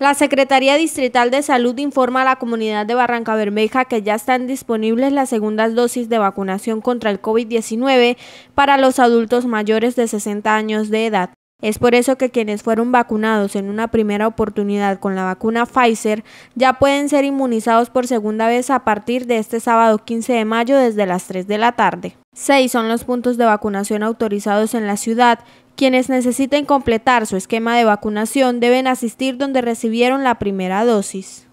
La Secretaría Distrital de Salud informa a la comunidad de Barranca Bermeja que ya están disponibles las segundas dosis de vacunación contra el COVID-19 para los adultos mayores de 60 años de edad. Es por eso que quienes fueron vacunados en una primera oportunidad con la vacuna Pfizer ya pueden ser inmunizados por segunda vez a partir de este sábado 15 de mayo desde las 3 de la tarde. Seis son los puntos de vacunación autorizados en la ciudad. Quienes necesiten completar su esquema de vacunación deben asistir donde recibieron la primera dosis.